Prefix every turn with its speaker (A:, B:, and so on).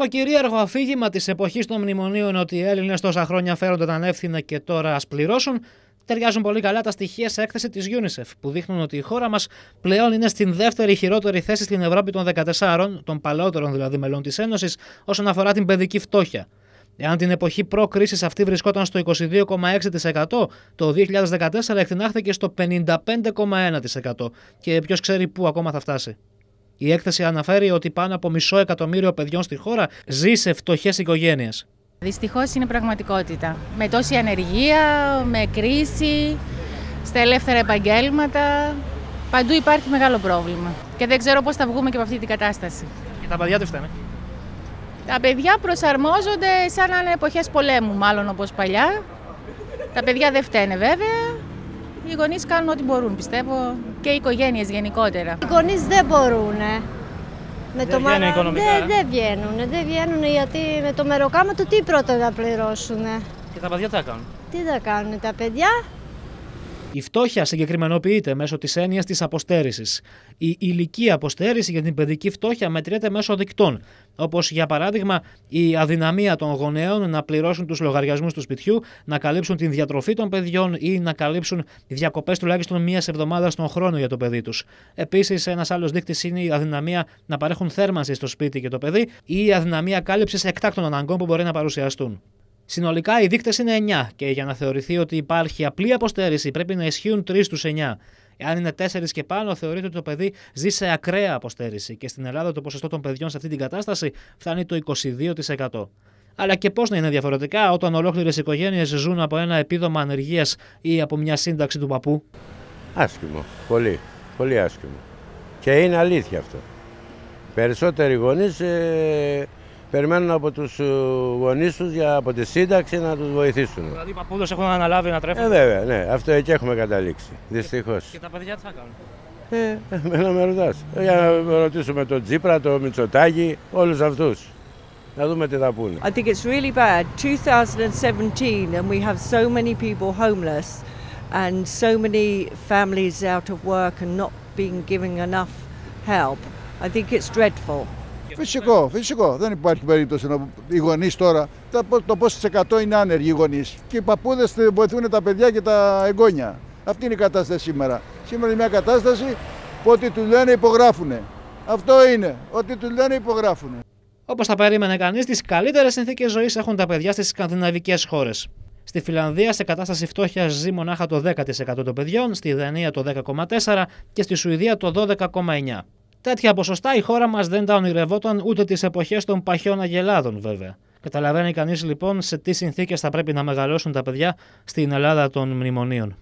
A: Το κυρίαρχο αφήγημα της εποχής των μνημονίων ότι οι Έλληνες τόσα χρόνια φέρονται τα ανεύθυνα και τώρα ας πληρώσουν, ταιριάζουν πολύ καλά τα στοιχεία σε έκθεση της UNICEF, που δείχνουν ότι η χώρα μας πλέον είναι στην δεύτερη χειρότερη θέση στην Ευρώπη των 14, των παλαιότερων δηλαδή μελών της Ένωσης, όσον αφορά την παιδική φτώχεια. Εάν την εποχή προ-κρίση αυτή βρισκόταν στο 22,6%, το 2014 εκτινάχθηκε στο 55,1%. Και ποιος ξέρει πού ακόμα θα φτάσει. Η έκθεση αναφέρει ότι πάνω από μισό εκατομμύριο παιδιών στη χώρα ζει σε φτωχές οικογένειες.
B: Δυστυχώς είναι πραγματικότητα. Με τόση ανεργία, με κρίση, στα ελεύθερα επαγγέλματα. Παντού υπάρχει μεγάλο πρόβλημα. Και δεν ξέρω πώς θα βγούμε και από αυτή την κατάσταση. Και τα παιδιά τι φταίνε. Τα παιδιά προσαρμόζονται σαν να είναι εποχές πολέμου, μάλλον όπως παλιά. Τα παιδιά δεν φταίνε βέβαια. Οι γονείς κάνουν ό,τι μπορούν, πιστεύω, και οι οικογένειες γενικότερα. Οι γονείς δεν μπορούν. Με δεν το βγαίνουν οικονομικά. Δεν, βγαίνουν, δεν βγαίνουν γιατί με το μεροκάμα του τι πρώτα
A: θα πληρώσουν. Και τα παιδιά τι θα κάνουν. Τι θα κάνουν τα παιδιά, η φτώχεια συγκεκριμενοποιείται μέσω της έννοιας της αποστέρησης. Η ηλική αποστέρηση για την παιδική φτώχεια μετριέται μέσω δικτών, όπως για παράδειγμα η αδυναμία των γονέων να πληρώσουν τους λογαριασμούς του σπιτιού, να καλύψουν την διατροφή των παιδιών ή να καλύψουν διακοπές τουλάχιστον μίας εβδομάδας στον χρόνο για το παιδί τους. Επίσης, ένας άλλος δείκτης είναι η αδυναμία να παρέχουν θέρμανση στο σπίτι και το παιδί ή η αδυναμία κάλυψης εκτάκτων αναγκών που μπορεί να παρουσιαστούν. Συνολικά οι δείκτες είναι 9 και για να θεωρηθεί ότι υπάρχει απλή αποστέρηση πρέπει να ισχύουν 3 στου 9. Εάν είναι 4 και πάνω, θεωρείται ότι το παιδί ζει σε ακραία αποστέρηση και στην Ελλάδα το ποσοστό των παιδιών σε αυτή την κατάσταση φτάνει το 22%. Αλλά και πώς να είναι διαφορετικά όταν ολόκληρες οικογένειες ζουν από ένα επίδομα ανεργίας ή από μια σύνταξη του
C: παππού. Άσχημο. Πολύ. Πολύ άσχημο. Και είναι αλήθεια αυτό. Περισσότεροι γονείς ε, περιμένουν από τους ε, γονείς τους από τη σύνταξη να τους βοηθήσουν. Δηλαδή οι παππούδες έχουν αναλάβει να τρέφουν. Ε, βέβαια, ναι, αυτό εκεί έχουμε καταλήξει. Δυστυχώς. Και, τα παιδιά τι θα κάνουν. Ε, εμένα με ρωτάς. Ε, για να ρωτήσουμε τον Τζίπρα, τον Μητσοτάκη, όλους αυτούς. Να δούμε τι θα πούνε. I think it's really bad. 2017 and we have so many people homeless and so many families out of work and not being given enough help. I think it's dreadful. Φυσικό, φυσικό. Δεν υπάρχει περίπτωση να. Οι γονείς τώρα, το πόσο εκατό είναι άνεργοι οι γονείς. Και οι παππούδες βοηθούν τα παιδιά και τα εγγόνια. Αυτή είναι η κατάσταση σήμερα. Σήμερα είναι μια κατάσταση που ό,τι του λένε υπογράφουν. Αυτό είναι. Ό,τι του λένε υπογράφουν.
A: Όπως θα περίμενε κανείς, τις καλύτερες συνθήκες ζωής έχουν τα παιδιά στις σκανδιναβικές χώρες. Στη Φιλανδία σε κατάσταση φτώχεια ζει μονάχα το 10% των παιδιών, στη Δανία το 10,4% και στη Σουηδία το 12,9%. Τέτοια ποσοστά η χώρα μας δεν τα ονειρευόταν ούτε τις εποχές των παχιών Αγελάδων, βέβαια. Καταλαβαίνει κανείς λοιπόν σε τι συνθήκες θα πρέπει να μεγαλώσουν τα παιδιά στην Ελλάδα των μνημονίων.